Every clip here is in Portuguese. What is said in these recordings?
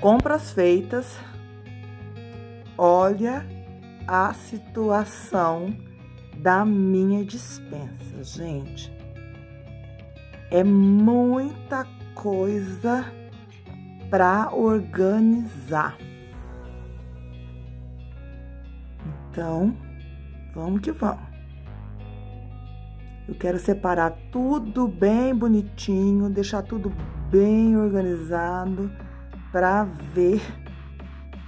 compras feitas, olha a situação da minha dispensa, gente. É muita coisa para organizar. Então, vamos que vamos. Eu quero separar tudo bem bonitinho, deixar tudo bem organizado para ver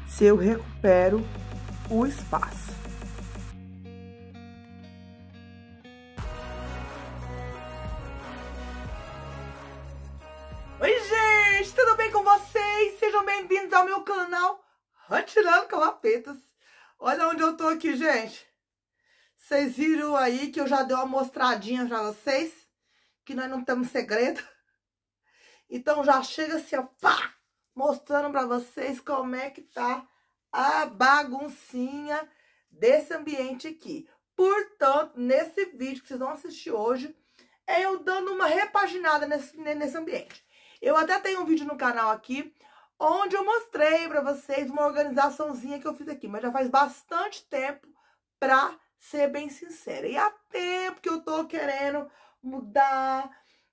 se eu recupero o espaço. Oi, gente, tudo bem com vocês? Sejam bem-vindos ao meu canal Atirando com Olha onde eu tô aqui, gente. Vocês viram aí que eu já dei uma mostradinha para vocês, que nós não temos segredo. Então já chega assim, ó, pá! mostrando para vocês como é que tá a baguncinha desse ambiente aqui. Portanto, nesse vídeo que vocês vão assistir hoje, é eu dando uma repaginada nesse, nesse ambiente. Eu até tenho um vídeo no canal aqui, onde eu mostrei para vocês uma organizaçãozinha que eu fiz aqui, mas já faz bastante tempo para ser bem sincera. E há tempo que eu tô querendo mudar,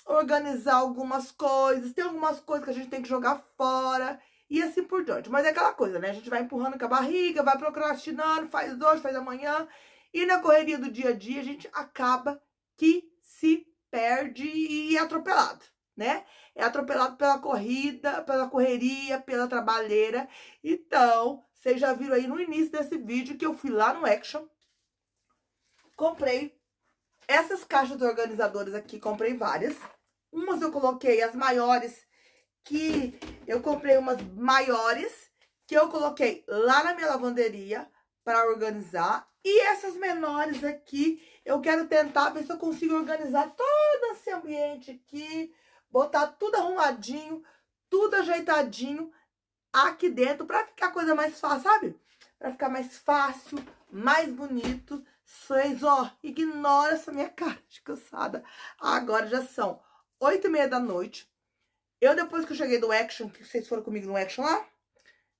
organizar algumas coisas, tem algumas coisas que a gente tem que jogar fora e assim por diante. Mas é aquela coisa, né? A gente vai empurrando com a barriga, vai procrastinando, faz hoje, faz amanhã. E na correria do dia a dia, a gente acaba que se perde e é atropelado, né? É atropelado pela corrida, pela correria, pela trabalheira. Então, vocês já viram aí no início desse vídeo que eu fui lá no Action, comprei essas caixas organizadoras aqui, comprei várias. Umas eu coloquei as maiores, que eu comprei umas maiores, que eu coloquei lá na minha lavanderia para organizar. E essas menores aqui, eu quero tentar ver se eu consigo organizar todo esse ambiente aqui, botar tudo arrumadinho, tudo ajeitadinho aqui dentro para ficar coisa mais fácil, sabe? Para ficar mais fácil, mais bonito. Vocês, ó, ignora essa minha cara de cansada. Agora já são 8 e meia da noite. Eu, depois que eu cheguei do Action, que vocês foram comigo no Action lá,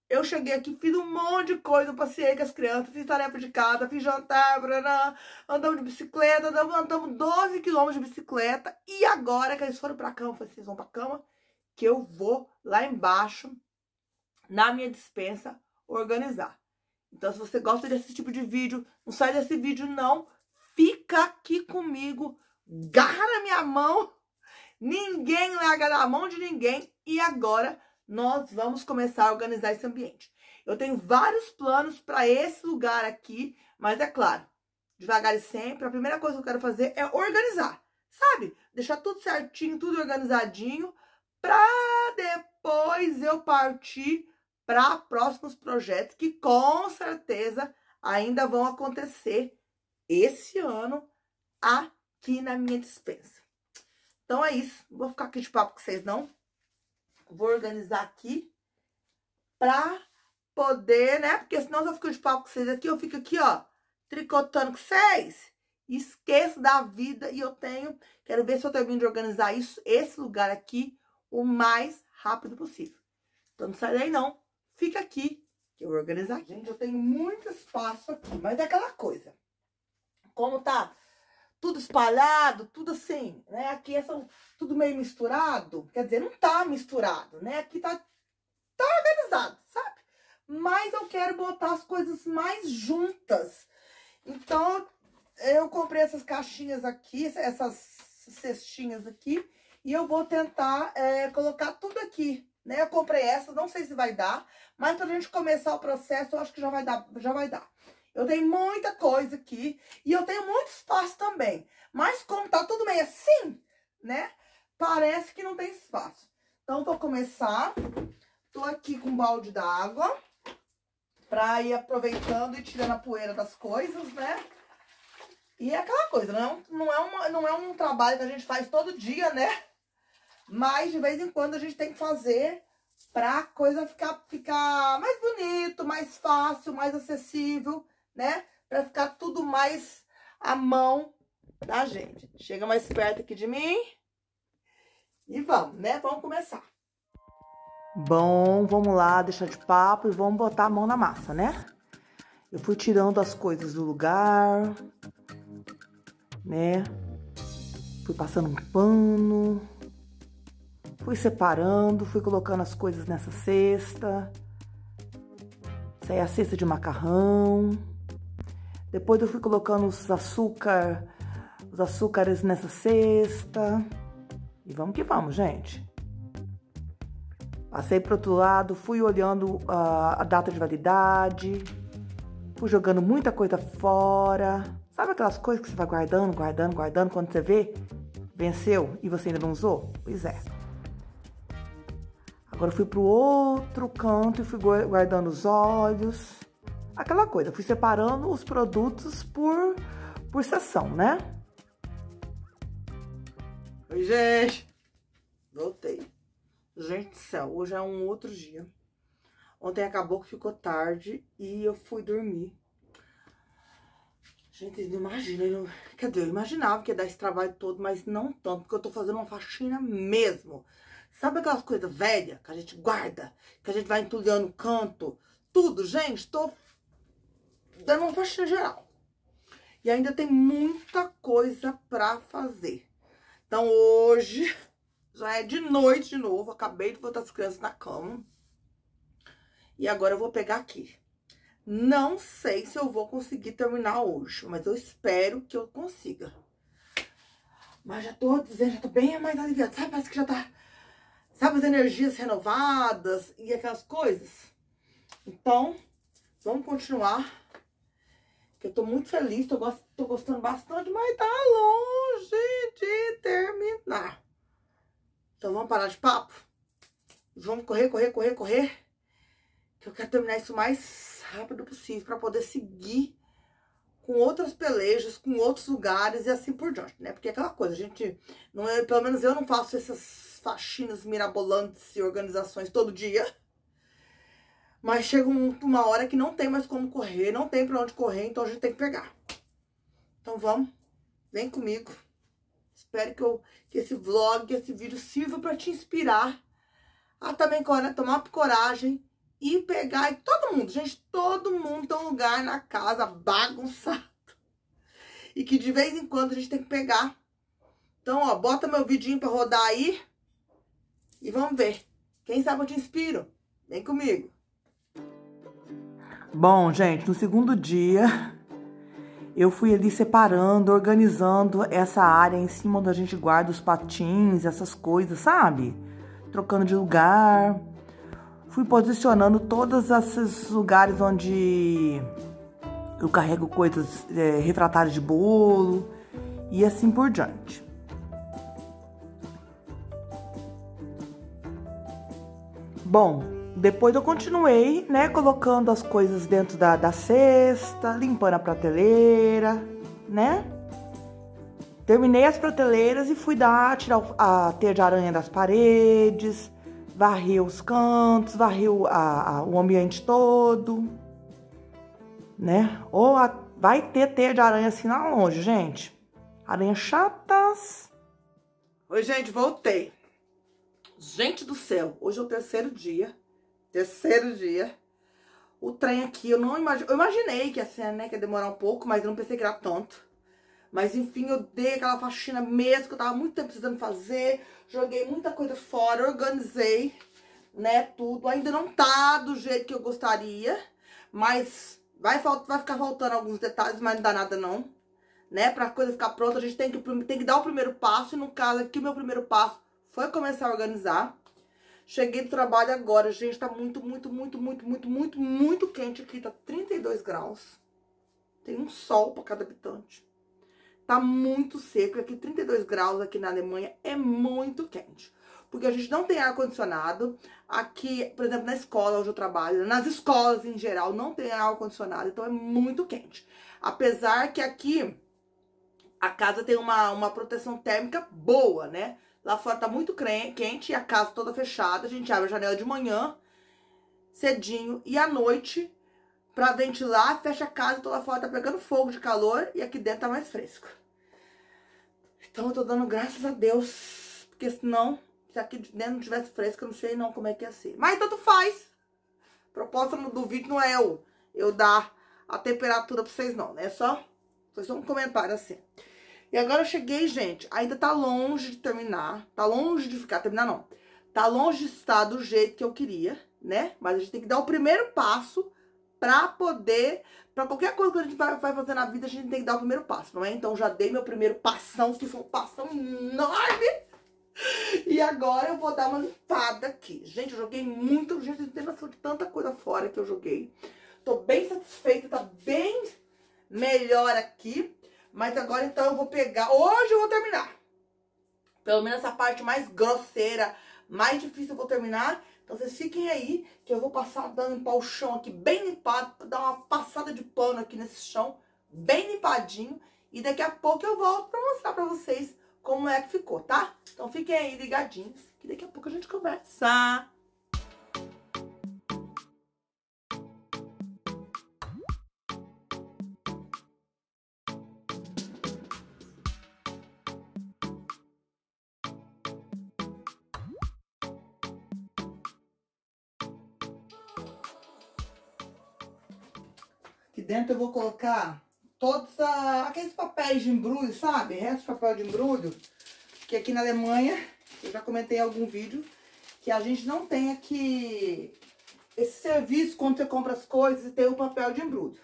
eu cheguei aqui, fiz um monte de coisa, passei com as crianças, fiz tarefa de casa, fiz jantar, brará, andamos de bicicleta, andamos, andamos 12 quilômetros de bicicleta. E agora que eles foram pra cama, eu falei, vocês vão pra cama, que eu vou lá embaixo, na minha dispensa, organizar. Então, se você gosta desse tipo de vídeo, não sai desse vídeo não, fica aqui comigo, garra na minha mão Ninguém larga a mão de ninguém e agora nós vamos começar a organizar esse ambiente. Eu tenho vários planos para esse lugar aqui, mas é claro, devagar e sempre, a primeira coisa que eu quero fazer é organizar, sabe? Deixar tudo certinho, tudo organizadinho, para depois eu partir para próximos projetos que com certeza ainda vão acontecer esse ano aqui na minha dispensa. Então, é isso. Vou ficar aqui de papo com vocês, não. Vou organizar aqui pra poder, né? Porque senão eu fico de papo com vocês aqui, eu fico aqui, ó, tricotando com vocês. Esqueço da vida e eu tenho... Quero ver se eu termino de organizar isso, esse lugar aqui, o mais rápido possível. Então, não sai daí, não. Fica aqui, que eu vou organizar. Gente, eu tenho muito espaço aqui, mas é aquela coisa. Como tá tudo espalhado, tudo assim, né? Aqui é só, tudo meio misturado, quer dizer, não tá misturado, né? Aqui tá, tá organizado, sabe? Mas eu quero botar as coisas mais juntas. Então, eu comprei essas caixinhas aqui, essas cestinhas aqui, e eu vou tentar é, colocar tudo aqui, né? Eu comprei essas, não sei se vai dar, mas pra gente começar o processo, eu acho que já vai dar, já vai dar. Eu tenho muita coisa aqui e eu tenho muito espaço também. Mas como tá tudo meio assim, né? Parece que não tem espaço. Então, vou começar. Tô aqui com um balde d'água pra ir aproveitando e tirando a poeira das coisas, né? E é aquela coisa, não, é não, é uma, não é um trabalho que a gente faz todo dia, né? Mas de vez em quando a gente tem que fazer pra coisa ficar, ficar mais bonito, mais fácil, mais acessível né? Pra ficar tudo mais à mão da gente. Chega mais perto aqui de mim. E vamos, né? Vamos começar. Bom, vamos lá, deixar de papo e vamos botar a mão na massa, né? Eu fui tirando as coisas do lugar, né? Fui passando um pano, fui separando, fui colocando as coisas nessa cesta. Essa aí é a cesta de macarrão. Depois eu fui colocando os açúcar, os açúcares nessa cesta. E vamos que vamos, gente. Passei pro outro lado, fui olhando a, a data de validade, fui jogando muita coisa fora. Sabe aquelas coisas que você vai guardando, guardando, guardando, quando você vê, venceu e você ainda não usou? Pois é. Agora fui pro outro canto e fui guardando os olhos aquela coisa, fui separando os produtos por, por seção, né? Oi, gente! Voltei. Gente do céu, hoje é um outro dia. Ontem acabou que ficou tarde e eu fui dormir. Gente, não imagina, eu, quer dizer, eu imaginava que ia dar esse trabalho todo, mas não tanto, porque eu tô fazendo uma faxina mesmo. Sabe aquelas coisas velhas que a gente guarda, que a gente vai entulhando no canto? Tudo, gente, tô dando uma faxina geral. E ainda tem muita coisa pra fazer. Então hoje já é de noite de novo. Acabei de botar as crianças na cama. E agora eu vou pegar aqui. Não sei se eu vou conseguir terminar hoje, mas eu espero que eu consiga. Mas já tô dizendo, já tô bem mais aliviada. Sabe, parece que já tá... Sabe, as energias renovadas e aquelas coisas? Então, vamos continuar que eu tô muito feliz, tô, gost... tô gostando bastante, mas tá longe de terminar. Então vamos parar de papo? Vamos correr, correr, correr, correr. Que eu quero terminar isso o mais rápido possível para poder seguir com outras pelejas, com outros lugares e assim por diante, né? Porque é aquela coisa, a gente, não é, pelo menos eu não faço essas faxinas mirabolantes e organizações todo dia. Mas chega uma hora que não tem mais como correr, não tem pra onde correr, então a gente tem que pegar. Então vamos, vem comigo. Espero que, eu, que esse vlog, que esse vídeo sirva para te inspirar a também né, tomar coragem e pegar. E todo mundo, gente, todo mundo tem um lugar na casa bagunçado. E que de vez em quando a gente tem que pegar. Então, ó, bota meu vidinho para rodar aí. E vamos ver. Quem sabe eu te inspiro. Vem comigo. Bom, gente, no segundo dia eu fui ali separando, organizando essa área em cima onde a gente guarda os patins, essas coisas, sabe? Trocando de lugar. Fui posicionando todos esses lugares onde eu carrego coisas é, refratárias de bolo e assim por diante. Bom, depois eu continuei, né, colocando as coisas dentro da, da cesta, limpando a prateleira, né? Terminei as prateleiras e fui dar, tirar a teia de aranha das paredes, varriu os cantos, varriu o, a, a, o ambiente todo, né? Ou a, vai ter teia de aranha assim na longe, gente. Aranhas chatas. Oi, gente, voltei. Gente do céu, hoje é o terceiro dia Terceiro dia. O trem aqui, eu não imag... eu imaginei que ia ser, né, que ia demorar um pouco, mas eu não pensei que era tanto. Mas enfim, eu dei aquela faxina mesmo que eu tava muito tempo precisando fazer. Joguei muita coisa fora, organizei, né, tudo. Ainda não tá do jeito que eu gostaria, mas vai, vai ficar faltando alguns detalhes, mas não dá nada não. Né, pra coisa ficar pronta, a gente tem que, tem que dar o primeiro passo. E no caso aqui, o meu primeiro passo foi começar a organizar. Cheguei do trabalho agora, gente, tá muito, muito, muito, muito, muito, muito, muito quente aqui, tá 32 graus. Tem um sol para cada habitante. Tá muito seco, aqui 32 graus aqui na Alemanha é muito quente. Porque a gente não tem ar-condicionado. Aqui, por exemplo, na escola onde eu trabalho, nas escolas em geral, não tem ar-condicionado, então é muito quente. Apesar que aqui a casa tem uma, uma proteção térmica boa, né? Lá fora tá muito quente e a casa toda fechada. A gente abre a janela de manhã, cedinho, e à noite, pra ventilar, fecha a casa, toda então, fora tá pegando fogo de calor e aqui dentro tá mais fresco. Então eu tô dando graças a Deus, porque senão, se aqui dentro não tivesse fresco, eu não sei não como é que ia ser. Mas tanto faz. A proposta do vídeo não é eu, eu dar a temperatura pra vocês não, né? É só, foi só um comentário assim. E agora eu cheguei, gente, ainda tá longe de terminar, tá longe de ficar, terminar não, tá longe de estar do jeito que eu queria, né? Mas a gente tem que dar o primeiro passo pra poder, pra qualquer coisa que a gente vai, vai fazer na vida, a gente tem que dar o primeiro passo, não é? Então já dei meu primeiro passão, que foi um passão enorme. E agora eu vou dar uma limpada aqui. Gente, eu joguei muito, gente, não tem noção de tanta coisa fora que eu joguei. Tô bem satisfeita, tá bem melhor aqui. Mas agora então eu vou pegar. Hoje eu vou terminar. Pelo menos essa parte mais grosseira, mais difícil eu vou terminar. Então vocês fiquem aí que eu vou passar dando limpar o chão aqui bem limpado. Pra dar uma passada de pano aqui nesse chão. Bem limpadinho. E daqui a pouco eu volto pra mostrar pra vocês como é que ficou, tá? Então fiquem aí ligadinhos que daqui a pouco a gente conversa. dentro eu vou colocar todos a, aqueles papéis de embrulho, sabe? Resto de papel de embrulho, que aqui na Alemanha, eu já comentei em algum vídeo, que a gente não tem aqui esse serviço quando você compra as coisas e tem o papel de embrulho.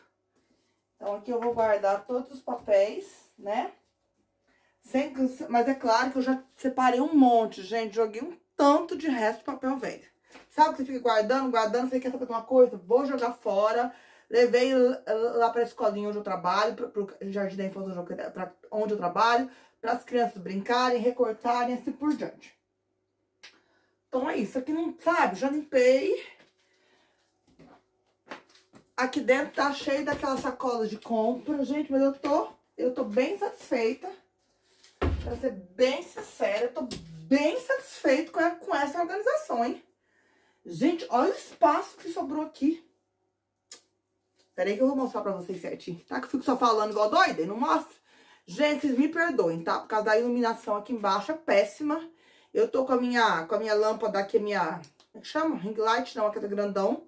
Então aqui eu vou guardar todos os papéis, né? Sem, mas é claro que eu já separei um monte, gente. Joguei um tanto de resto de papel velho. Sabe que você fica guardando, guardando, você quer saber de uma coisa? Vou jogar fora levei lá para a escolinha onde eu trabalho, para o Jardim da Infância onde eu trabalho, para as crianças brincarem, recortarem, assim por diante. Então é isso, aqui não, sabe, já limpei. Aqui dentro tá cheio daquela sacola de compra, gente, mas eu tô, eu tô bem satisfeita. Pra ser bem sincera, eu tô bem satisfeita com, com essa organização, hein? Gente, olha o espaço que sobrou aqui. Peraí que eu vou mostrar pra vocês certinho, tá? Que eu fico só falando igual doida e não mostro. Gente, vocês me perdoem, tá? Por causa da iluminação aqui embaixo é péssima. Eu tô com a minha, com a minha lâmpada aqui, a minha... Como é que chama? Ring light, não, aquela é grandão.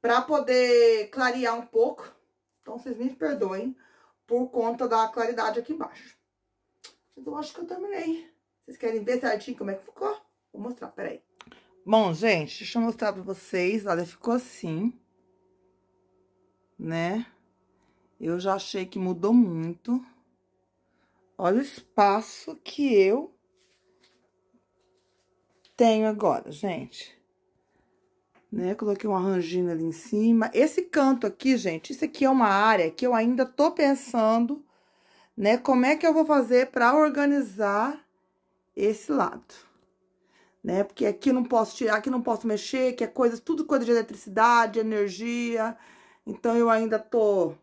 Pra poder clarear um pouco. Então, vocês me perdoem por conta da claridade aqui embaixo. eu acho que eu terminei. Vocês querem ver certinho como é que ficou? Vou mostrar, peraí. Bom, gente, deixa eu mostrar pra vocês. Olha, ficou assim né? Eu já achei que mudou muito. Olha o espaço que eu tenho agora, gente. Né? Coloquei um arranjinho ali em cima. Esse canto aqui, gente, isso aqui é uma área que eu ainda tô pensando, né? Como é que eu vou fazer pra organizar esse lado, né? Porque aqui não posso tirar, aqui não posso mexer, que é coisa, tudo coisa de eletricidade, energia, energia então eu ainda tô...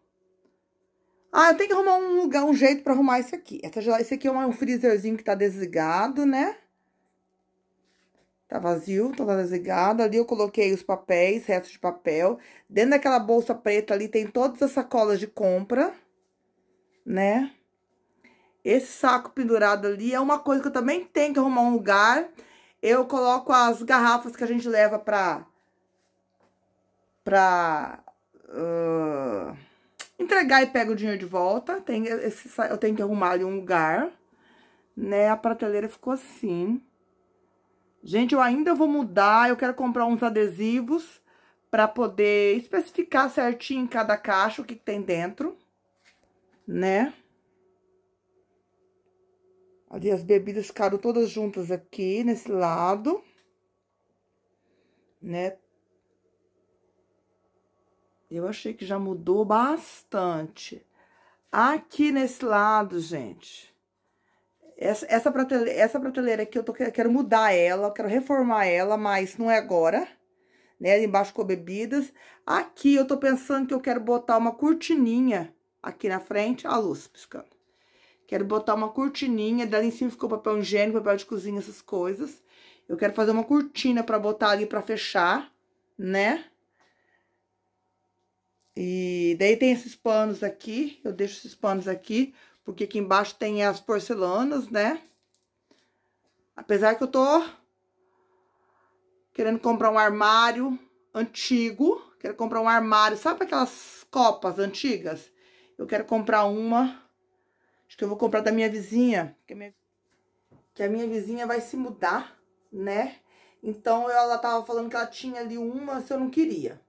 Ah, eu tenho que arrumar um lugar, um jeito pra arrumar isso aqui. Essa, esse aqui é um freezerzinho que tá desligado, né? Tá vazio, tá desligado. Ali eu coloquei os papéis, restos de papel. Dentro daquela bolsa preta ali tem todas as sacolas de compra, né? Esse saco pendurado ali é uma coisa que eu também tenho que arrumar um lugar. Eu coloco as garrafas que a gente leva pra... pra uh, entregar e pega o dinheiro de volta. Tem esse, eu tenho que arrumar ali um lugar, né? A prateleira ficou assim. Gente, eu ainda vou mudar, eu quero comprar uns adesivos para poder especificar certinho cada caixa o que, que tem dentro, né? Ali as bebidas ficaram todas juntas aqui nesse lado, né? Eu achei que já mudou bastante. Aqui nesse lado, gente. Essa, essa, prateleira, essa prateleira aqui, eu, tô, quero mudar ela, quero reformar ela, mas não é agora. Né? Embaixo com bebidas. Aqui eu tô pensando que eu quero botar uma cortininha aqui na frente. A luz piscando. Quero botar uma cortininha, dali em cima ficou papel higiênico, papel de cozinha, essas coisas. Eu quero fazer uma cortina pra botar ali pra fechar, né? E daí tem esses panos aqui, eu deixo esses panos aqui, porque aqui embaixo tem as porcelanas, né? Apesar que eu tô querendo comprar um armário antigo, quero comprar um armário, sabe aquelas copas antigas? Eu quero comprar uma, acho que eu vou comprar da minha vizinha, que a minha, que a minha vizinha vai se mudar, né? Então, ela tava falando que ela tinha ali uma, se eu não queria.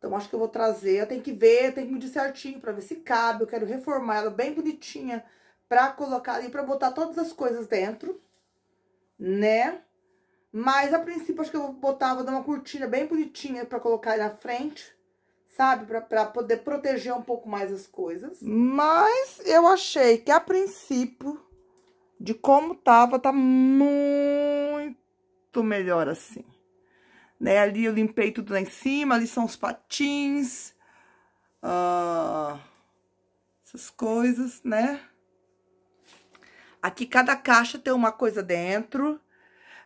Então, acho que eu vou trazer, eu tenho que ver, eu tenho que medir certinho para ver se cabe, eu quero reformar ela bem bonitinha para colocar ali, para botar todas as coisas dentro, né? Mas, a princípio, acho que eu vou botar, vou dar uma cortina bem bonitinha para colocar na frente, sabe? para poder proteger um pouco mais as coisas. Mas eu achei que, a princípio, de como tava, tá muito melhor assim né? Ali eu limpei tudo lá em cima, ali são os patins, ah, essas coisas, né? Aqui cada caixa tem uma coisa dentro,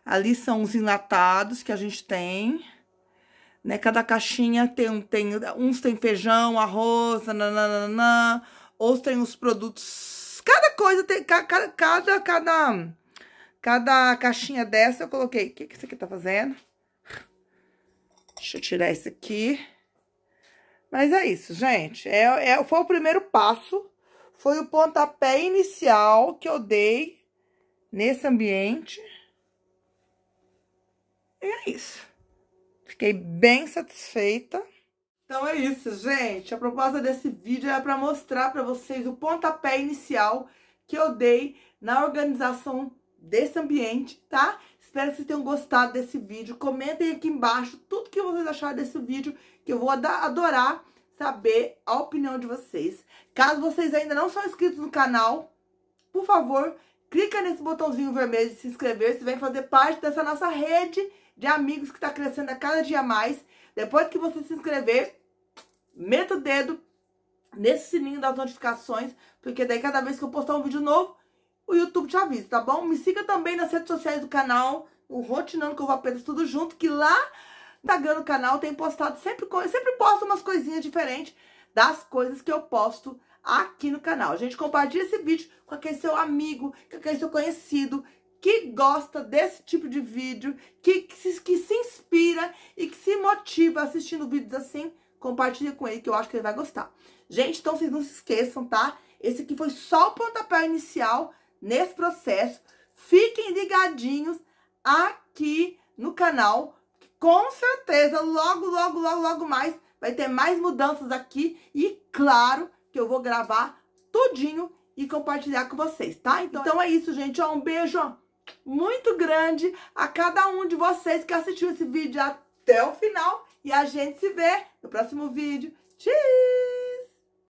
ali são os enlatados que a gente tem, né? Cada caixinha tem, um, tem uns tem feijão, arroz, nananana, outros tem os produtos, cada coisa tem, cada, cada, cada, cada caixinha dessa eu coloquei, o que que isso aqui tá fazendo? Deixa eu tirar esse aqui. Mas é isso, gente. É, é, foi o primeiro passo, foi o pontapé inicial que eu dei nesse ambiente. E é isso. Fiquei bem satisfeita. Então é isso, gente. A proposta desse vídeo é para mostrar para vocês o pontapé inicial que eu dei na organização desse ambiente, tá? Espero que vocês tenham gostado desse vídeo. Comentem aqui embaixo tudo que vocês acharam desse vídeo, que eu vou adorar saber a opinião de vocês. Caso vocês ainda não são inscritos no canal, por favor, clica nesse botãozinho vermelho de se inscrever. Você vem fazer parte dessa nossa rede de amigos que está crescendo a cada dia mais. Depois que você se inscrever, meta o dedo nesse sininho das notificações, porque daí cada vez que eu postar um vídeo novo, o YouTube te avisa, tá bom? Me siga também nas redes sociais do canal, o Rotinando com Vapetas Tudo Junto, que lá tagando o canal tem postado sempre coisa, sempre posto umas coisinhas diferentes das coisas que eu posto aqui no canal. A gente compartilha esse vídeo com aquele seu amigo, com aquele seu conhecido que gosta desse tipo de vídeo, que, que, se, que se inspira e que se motiva assistindo vídeos assim, compartilha com ele que eu acho que ele vai gostar. Gente, então vocês não se esqueçam, tá? Esse aqui foi só o pontapé inicial nesse processo. Fiquem ligadinhos aqui no canal. Com certeza, logo, logo, logo, logo mais, vai ter mais mudanças aqui. E claro que eu vou gravar tudinho e compartilhar com vocês, tá? Então, é então é isso, gente. um beijo muito grande a cada um de vocês que assistiu esse vídeo até o final. E a gente se vê no próximo vídeo. Tchau!